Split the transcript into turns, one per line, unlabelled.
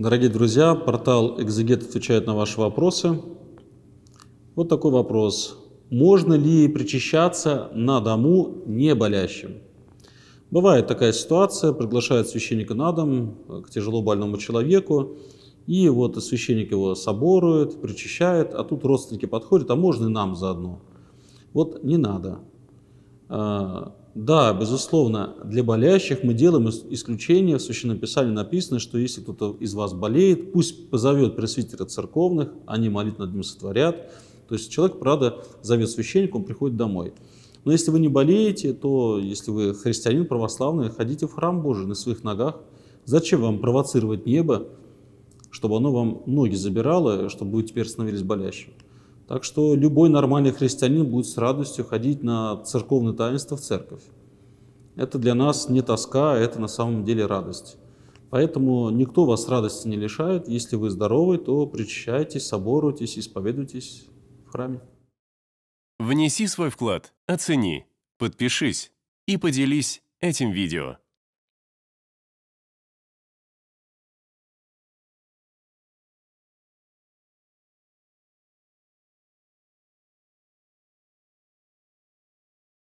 Дорогие друзья, портал «Экзегет» отвечает на ваши вопросы. Вот такой вопрос. Можно ли причащаться на дому не болящим? Бывает такая ситуация, приглашают священника на дом э, к тяжело больному человеку, и вот священник его соборует, причащает, а тут родственники подходят, а можно и нам заодно. Вот не надо. А, да, безусловно, для болящих мы делаем исключение. В Священном Писании написано, что если кто-то из вас болеет, пусть позовет пресвитера церковных, они молитву над ним сотворят. То есть человек, правда, зовет священника, он приходит домой. Но если вы не болеете, то если вы христианин православный, ходите в храм Божий на своих ногах. Зачем вам провоцировать небо, чтобы оно вам ноги забирало, чтобы вы теперь становились болящими? Так что любой нормальный христианин будет с радостью ходить на церковные таинства в церковь. Это для нас не тоска, а это на самом деле радость. Поэтому никто вас радости не лишает. Если вы здоровы, то причащайтесь, соборуйтесь, исповедуйтесь в храме. Внеси свой вклад, оцени, подпишись и поделись этим видео.